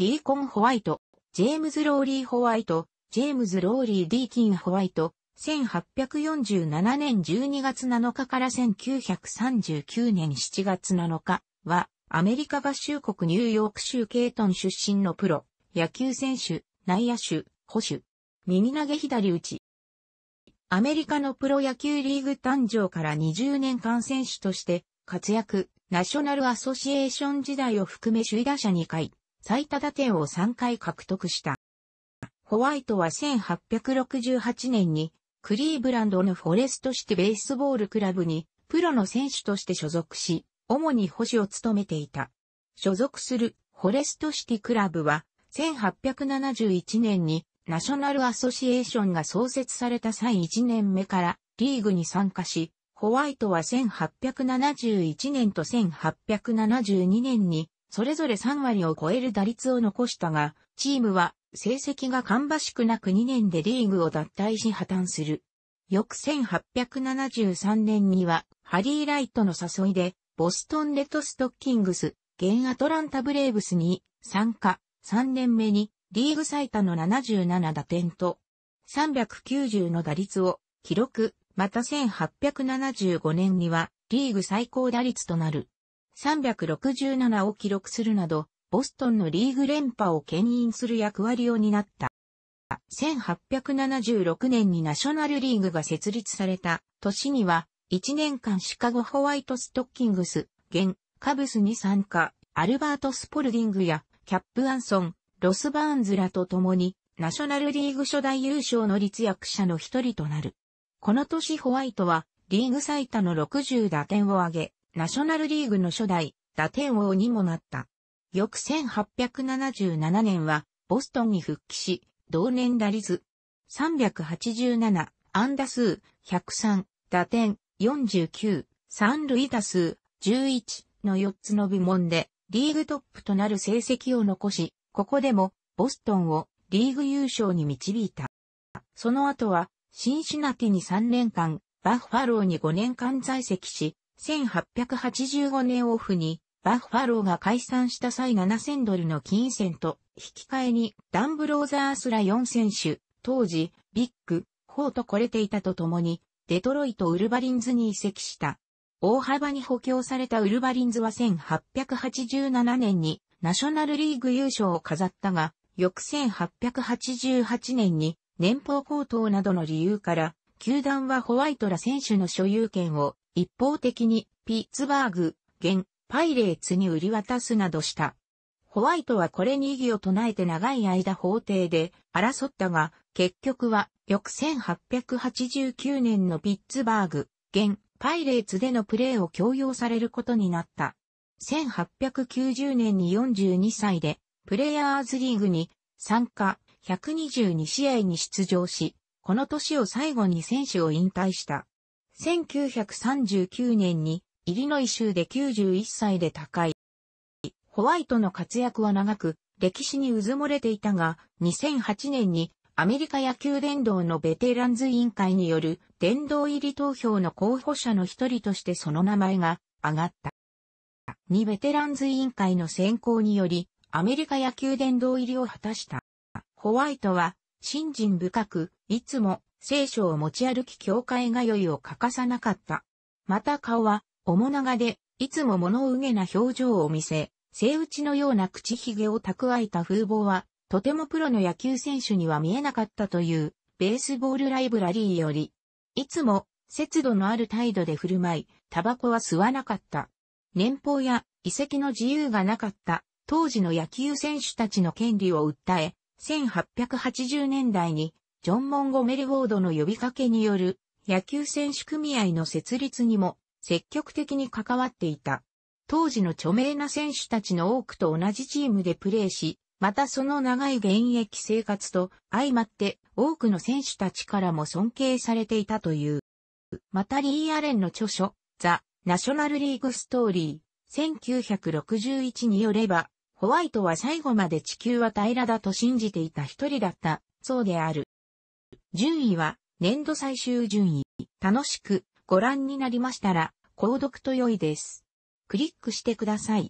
ディーコン・ホワイト、ジェームズ・ローリー・ホワイト、ジェームズ・ローリー・ディーキン・ホワイト、1847年12月7日から1939年7月7日は、アメリカ合衆国ニューヨーク州ケイトン出身のプロ、野球選手、内野手、保守、右投げ左打ち。アメリカのプロ野球リーグ誕生から20年間選手として活躍、ナショナルアソシエーション時代を含め首位打者2回、最多打点を3回獲得した。ホワイトは1868年にクリーブランドのフォレストシティベースボールクラブにプロの選手として所属し、主に保守を務めていた。所属するフォレストシティクラブは1871年にナショナルアソシエーションが創設された際1年目からリーグに参加し、ホワイトは1871年と1872年にそれぞれ3割を超える打率を残したが、チームは成績が芳しくなく2年でリーグを脱退し破綻する。翌1873年には、ハリー・ライトの誘いで、ボストン・レッドストッキングス、現アトランタ・ブレーブスに参加、3年目にリーグ最多の77打点と、390の打率を記録、また1875年にはリーグ最高打率となる。367を記録するなど、ボストンのリーグ連覇を牽引する役割を担った。1876年にナショナルリーグが設立された年には、1年間シカゴホワイトストッキングス、現、カブスに参加、アルバート・スポルディングや、キャップ・アンソン、ロス・バーンズらと共に、ナショナルリーグ初代優勝の立役者の一人となる。この年ホワイトは、リーグ最多の60打点を挙げ、ナショナルリーグの初代打点王にもなった。翌1877年はボストンに復帰し、同年打率387安打数103打点49三塁打数11の4つの部門でリーグトップとなる成績を残し、ここでもボストンをリーグ優勝に導いた。その後はシンシナティに3年間、バッファローに5年間在籍し、1885年オフにバッファローが解散した際7000ドルの金銭と引き換えにダンブローザースら4選手、当時ビッグ、ホーと来れていたとともにデトロイト・ウルバリンズに移籍した。大幅に補強されたウルバリンズは1887年にナショナルリーグ優勝を飾ったが、翌1888年に年俸高騰などの理由から、球団はホワイトら選手の所有権を一方的にピッツバーグ、現、パイレーツに売り渡すなどした。ホワイトはこれに異議を唱えて長い間法廷で争ったが、結局は翌1889年のピッツバーグ、現パイレーツでのプレーを強要されることになった。1890年に42歳でプレイヤーズリーグに参加122試合に出場し、この年を最後に選手を引退した。1939年にイリノイ州で91歳で高い。ホワイトの活躍は長く、歴史にうずもれていたが、2008年にアメリカ野球殿堂のベテランズ委員会による殿堂入り投票の候補者の一人としてその名前が上がった。にベテランズ委員会の選考により、アメリカ野球殿堂入りを果たした。ホワイトは、信心深く、いつも聖書を持ち歩き教会通いを欠かさなかった。また顔は、面長で、いつも物憂げな表情を見せ、背打ちのような口ひげを蓄えた風貌は、とてもプロの野球選手には見えなかったという、ベースボールライブラリーより、いつも、節度のある態度で振る舞い、タバコは吸わなかった。年俸や遺跡の自由がなかった当時の野球選手たちの権利を訴え、1880年代にジョン・モンゴメリ・ウォードの呼びかけによる野球選手組合の設立にも積極的に関わっていた。当時の著名な選手たちの多くと同じチームでプレーし、またその長い現役生活と相まって多くの選手たちからも尊敬されていたという。またリー・アレンの著書、ザ・ナショナルリーグストーリー、1961によれば、ホワイトは最後まで地球は平らだと信じていた一人だった、そうである。順位は年度最終順位。楽しくご覧になりましたら、購読と良いです。クリックしてください。